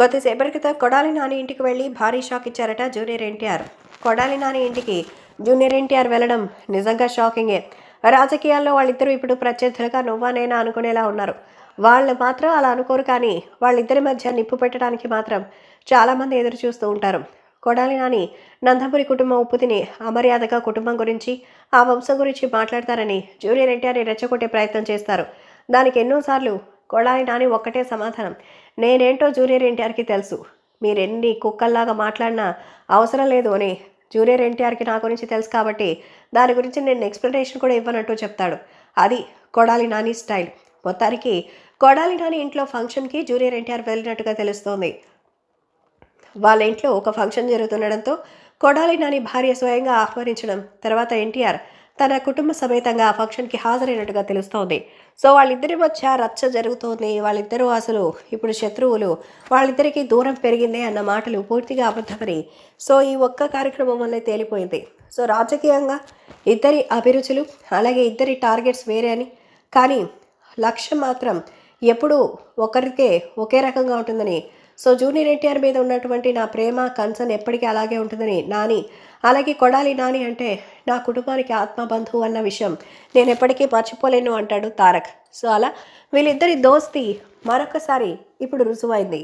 కొద్దిసేపటి క్రితం కొడాలి నాని ఇంటికి వెళ్ళి భారీ షాక్ ఇచ్చారట జూనియర్ ఎన్టీఆర్ కొడాలి నాని ఇంటికి జూనియర్ ఎన్టీఆర్ వెళ్ళడం నిజంగా షాకింగే రాజకీయాల్లో వాళ్ళిద్దరూ ఇప్పుడు ప్రత్యర్థులుగా నువ్వా నేనా అనుకునేలా ఉన్నారు వాళ్ళు మాత్రం అలా అనుకోరు కానీ వాళ్ళిద్దరి మధ్య నిప్పు పెట్టడానికి మాత్రం చాలామంది ఎదురు చూస్తూ ఉంటారు కొడాలి నాని నందపురి కుటుంబం ఉప్పు తిని అమర్యాదగా కుటుంబం గురించి ఆ వంశం గురించి మాట్లాడతారని జూనియర్ ఎన్టీఆర్ని రెచ్చగొట్టే ప్రయత్నం చేస్తారు దానికి ఎన్నోసార్లు కొడాలి నాని ఒక్కటే సమాధానం నేనేంటో జూనియర్ ఎన్టీఆర్కి తెలుసు మీరు ఎన్ని కుక్కల్లాగా మాట్లాడినా అవసరం లేదు అని జూనియర్ ఎన్టీఆర్కి నా గురించి తెలుసు కాబట్టి దాని గురించి నేను ఎక్స్ప్లెనేషన్ కూడా ఇవ్వనట్టు చెప్తాడు అది కొడాలి నాని స్టైల్ మొత్తానికి కొడాలి నాని ఇంట్లో ఫంక్షన్కి జూనియర్ ఎన్టీఆర్ వెళ్ళినట్టుగా తెలుస్తోంది వాళ్ళ ఇంట్లో ఒక ఫంక్షన్ జరుగుతుండడంతో కొడాలి నాని భార్య స్వయంగా ఆహ్వానించడం తర్వాత ఎన్టీఆర్ తన కుటుంబ సమేతంగా ఆ ఫంక్షన్కి హాజరైనట్టుగా తెలుస్తోంది సో వాళ్ళిద్దరి మధ్య రచ్చ జరుగుతోంది వాళ్ళిద్దరూ అసలు ఇప్పుడు శత్రువులు వాళ్ళిద్దరికీ దూరం పెరిగింది అన్న మాటలు పూర్తిగా అబద్ధమని సో ఈ ఒక్క కార్యక్రమం వల్లే తేలిపోయింది సో రాజకీయంగా ఇద్దరి అభిరుచులు అలాగే ఇద్దరి టార్గెట్స్ వేరే అని కానీ లక్ష్యం మాత్రం ఎప్పుడూ ఒకరికే ఒకే రకంగా ఉంటుందని సో జూనియర్ ఎన్టీఆర్ మీద ఉన్నటువంటి నా ప్రేమ కన్సర్న్ ఎప్పటికీ అలాగే ఉంటుందని నాని అలాగే కొడాలి నాని అంటే నా కుటుంబానికి ఆత్మబంధువు అన్న విషయం నేను ఎప్పటికీ మర్చిపోలేను అంటాడు తారక్ సో అలా వీళ్ళిద్దరి దోస్తి మరొకసారి ఇప్పుడు రుజువైంది